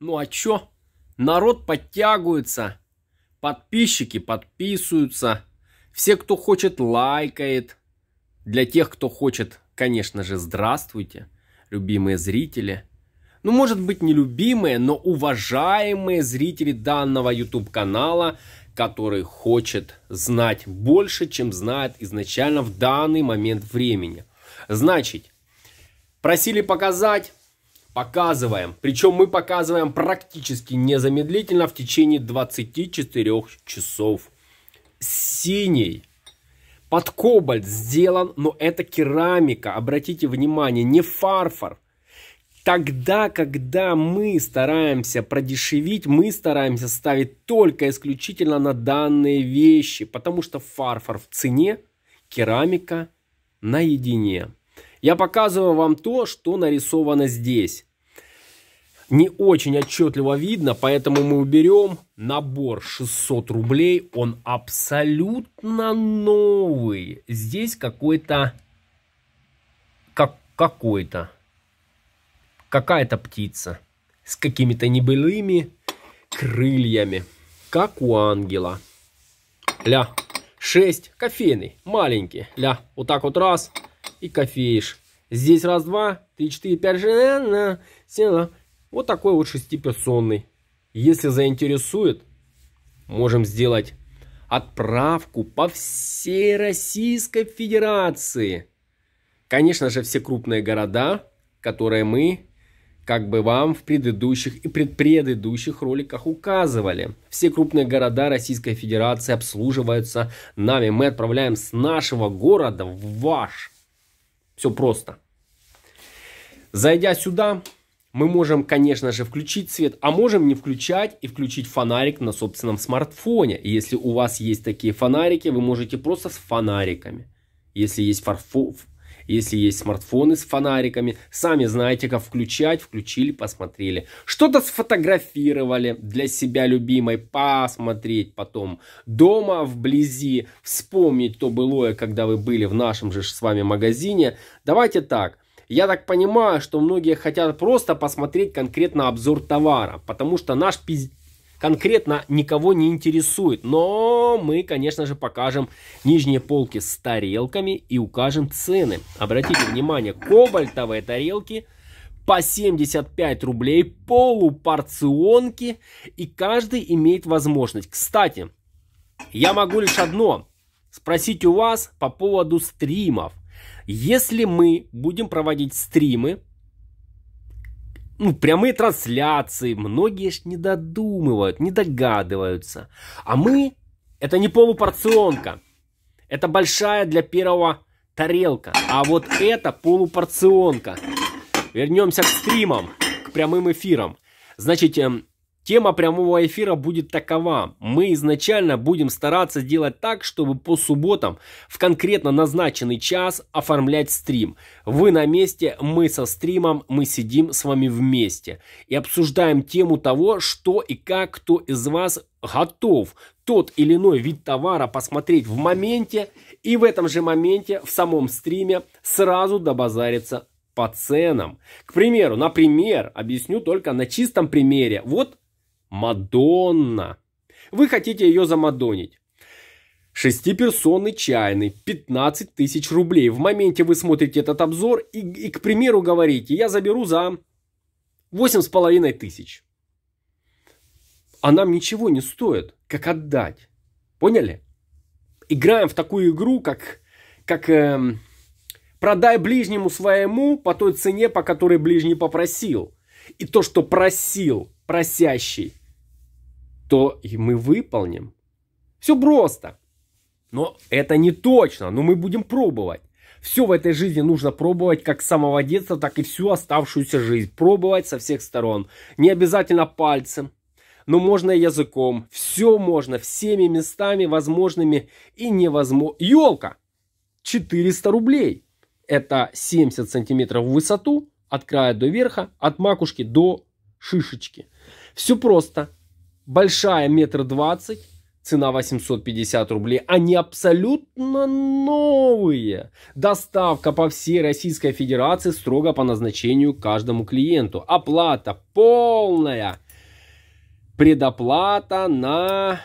Ну а чё? Народ подтягивается. Подписчики подписываются. Все, кто хочет, лайкает. Для тех, кто хочет, конечно же, здравствуйте, любимые зрители. Ну, может быть, не любимые, но уважаемые зрители данного YouTube-канала, который хочет знать больше, чем знает изначально в данный момент времени. Значит, просили показать, показываем. Причем мы показываем практически незамедлительно в течение 24 часов. Синий. Под кобальт сделан, но это керамика. Обратите внимание, не фарфор. Тогда, когда мы стараемся продешевить, мы стараемся ставить только исключительно на данные вещи, потому что фарфор в цене, керамика наедине. Я показываю вам то, что нарисовано здесь. Не очень отчетливо видно, поэтому мы уберем набор 600 рублей. Он абсолютно новый. Здесь какой-то... Как, какой-то... Какая-то птица с какими-то небылыми крыльями, как у ангела. Ля, 6 кофейный, маленький. Ля, вот так вот раз, и кофеешь. Здесь раз, два, три, четыре, пять, шесть, э, семь. Вот такой вот шестиперсонный. Если заинтересует, можем сделать отправку по всей Российской Федерации. Конечно же, все крупные города, которые мы как бы вам в предыдущих и предпредыдущих роликах указывали. Все крупные города Российской Федерации обслуживаются нами. Мы отправляем с нашего города в ваш все просто. Зайдя сюда, мы можем, конечно же, включить свет, а можем не включать и включить фонарик на собственном смартфоне. И если у вас есть такие фонарики, вы можете просто с фонариками. Если есть фарфор, если есть смартфоны с фонариками, сами знаете, как включать. Включили, посмотрели. Что-то сфотографировали для себя любимой. Посмотреть потом дома, вблизи. Вспомнить то былое, когда вы были в нашем же с вами магазине. Давайте так. Я так понимаю, что многие хотят просто посмотреть конкретно обзор товара, потому что наш пиз конкретно никого не интересует. Но мы, конечно же, покажем нижние полки с тарелками и укажем цены. Обратите внимание, кобальтовые тарелки – по 75 рублей, полупорционки, и каждый имеет возможность. Кстати, я могу лишь одно спросить у вас по поводу стримов. Если мы будем проводить стримы, ну, прямые трансляции, многие ж не додумывают, не догадываются. А мы, это не полупорционка, это большая для первого тарелка, а вот это полупорционка. Вернемся к стримам, к прямым эфирам. Значит, эм, Тема прямого эфира будет такова. Мы изначально будем стараться делать так, чтобы по субботам в конкретно назначенный час оформлять стрим. Вы на месте, мы со стримом, мы сидим с вами вместе и обсуждаем тему того, что и как кто из вас готов тот или иной вид товара посмотреть в моменте и в этом же моменте в самом стриме сразу добазариться по ценам. К примеру, например, объясню только на чистом примере. Вот Мадонна. Вы хотите ее замадонить. Шестиперсонный чайный, 15 тысяч рублей. В моменте вы смотрите этот обзор и, и, к примеру, говорите, я заберу за 8,5 тысяч. А нам ничего не стоит, как отдать. Поняли? Играем в такую игру, как, как эм, продай ближнему своему по той цене, по которой ближний попросил. И то, что просил просящий, то и мы выполним. Все просто. Но это не точно, но мы будем пробовать. Все в этой жизни нужно пробовать как с самого детства, так и всю оставшуюся жизнь. Пробовать со всех сторон. Не обязательно пальцем, но можно языком. Все можно, всеми местами возможными и невозможными. Елка! 400 рублей. Это 70 сантиметров в высоту, от края до верха, от макушки до шишечки. Все просто большая, метр двадцать, цена 850 рублей. Они абсолютно новые. Доставка по всей Российской Федерации строго по назначению каждому клиенту. Оплата полная. Предоплата на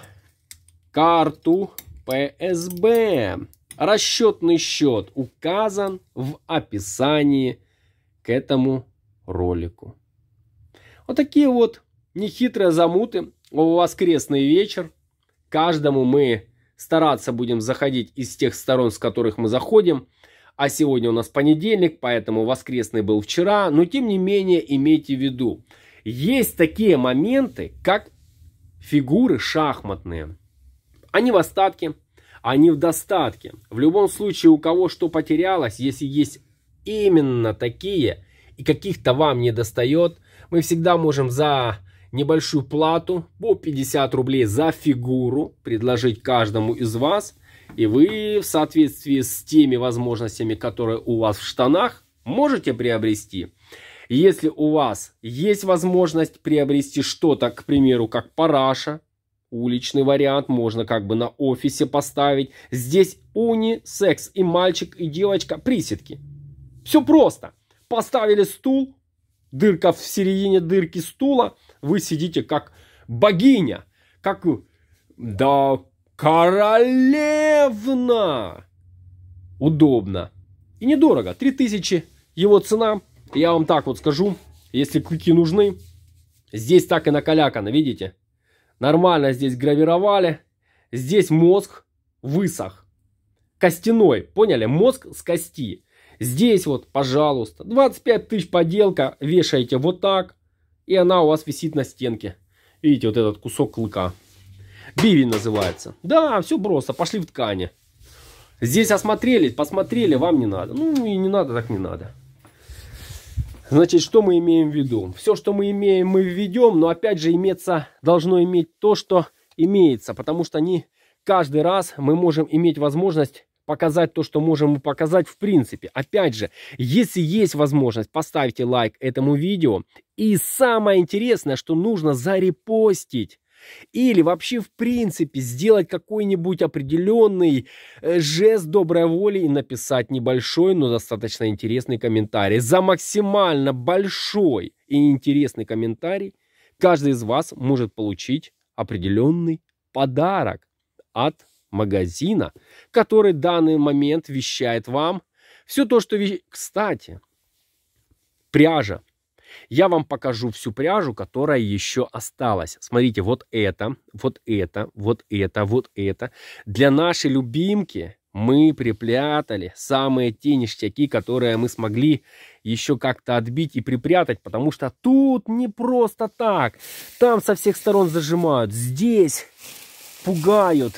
карту ПСБ. Расчетный счет указан в описании к этому ролику. Вот такие вот нехитрые замуты воскресный вечер. Каждому мы стараться будем заходить из тех сторон, с которых мы заходим. А сегодня у нас понедельник, поэтому воскресный был вчера. Но тем не менее, имейте в виду, есть такие моменты, как фигуры шахматные. Они в остатке, они в достатке. В любом случае, у кого что потерялось, если есть именно такие, и каких-то вам не достает, мы всегда можем за небольшую плату по 50 рублей за фигуру предложить каждому из вас. И вы в соответствии с теми возможностями, которые у вас в штанах, можете приобрести. Если у вас есть возможность приобрести что-то, к примеру, как параша, уличный вариант, можно как бы на офисе поставить. Здесь уни, секс и мальчик, и девочка, приседки. Все просто. Поставили стул, дырка в середине дырки стула, вы сидите как богиня, как да королевна. Удобно. И недорого. 3000 его цена. Я вам так вот скажу, если клыки нужны. Здесь так и накалякано, видите? Нормально здесь гравировали. Здесь мозг высох. Костяной, поняли? Мозг с кости. Здесь вот, пожалуйста, 25 тысяч поделка, вешаете вот так, и она у вас висит на стенке. Видите, вот этот кусок клыка. Биви называется. Да, все просто, пошли в ткани. Здесь осмотрелись, посмотрели, вам не надо. Ну и не надо, так не надо. Значит, что мы имеем в виду? Все, что мы имеем, мы введем, но опять же иметься, должно иметь то, что имеется, потому что не каждый раз мы можем иметь возможность показать то, что можем показать в принципе. Опять же, если есть возможность, поставьте лайк этому видео. И самое интересное, что нужно зарепостить. Или вообще, в принципе, сделать какой-нибудь определенный э, жест доброй воли и написать небольшой, но достаточно интересный комментарий. За максимально большой и интересный комментарий каждый из вас может получить определенный подарок от магазина, который в данный момент вещает вам все то, что... Кстати, пряжа. Я вам покажу всю пряжу, которая еще осталась. Смотрите, вот это, вот это, вот это, вот это. Для нашей любимки мы припрятали самые те ништяки, которые мы смогли еще как-то отбить и припрятать, потому что тут не просто так. Там со всех сторон зажимают, здесь пугают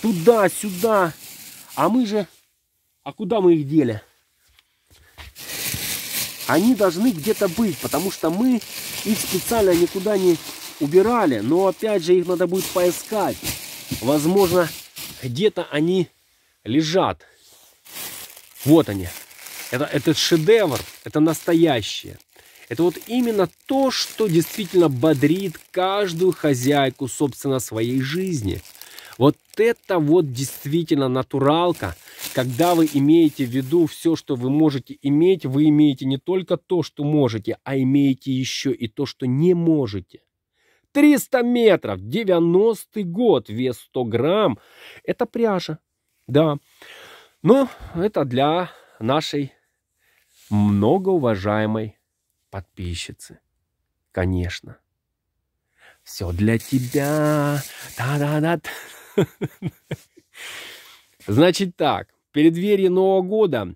туда, сюда. А мы же... А куда мы их дели? Они должны где-то быть, потому что мы их специально никуда не убирали. Но опять же их надо будет поискать. Возможно, где-то они лежат. Вот они. Это, этот шедевр, это настоящее. Это вот именно то, что действительно бодрит каждую хозяйку, собственно, своей жизни – вот это вот действительно натуралка. Когда вы имеете в виду все, что вы можете иметь, вы имеете не только то, что можете, а имеете еще и то, что не можете. 300 метров, 90 год, вес 100 грамм. Это пряжа, да. Но это для нашей многоуважаемой подписчицы, конечно. Все для тебя. Та-да-да. -да -да. Значит так, перед преддверии Нового года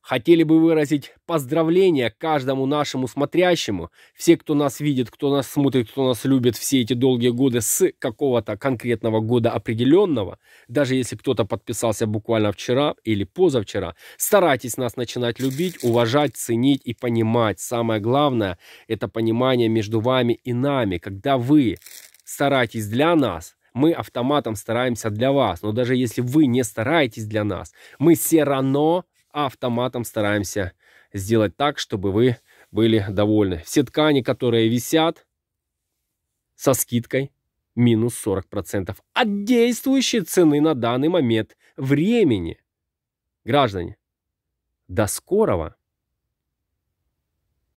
хотели бы выразить поздравления каждому нашему смотрящему, все, кто нас видит, кто нас смотрит, кто нас любит все эти долгие годы с какого-то конкретного года определенного, даже если кто-то подписался буквально вчера или позавчера, старайтесь нас начинать любить, уважать, ценить и понимать. Самое главное – это понимание между вами и нами, когда вы стараетесь для нас, мы автоматом стараемся для вас, но даже если вы не стараетесь для нас, мы все равно автоматом стараемся сделать так, чтобы вы были довольны. Все ткани, которые висят со скидкой минус 40% от действующей цены на данный момент времени. Граждане, до скорого!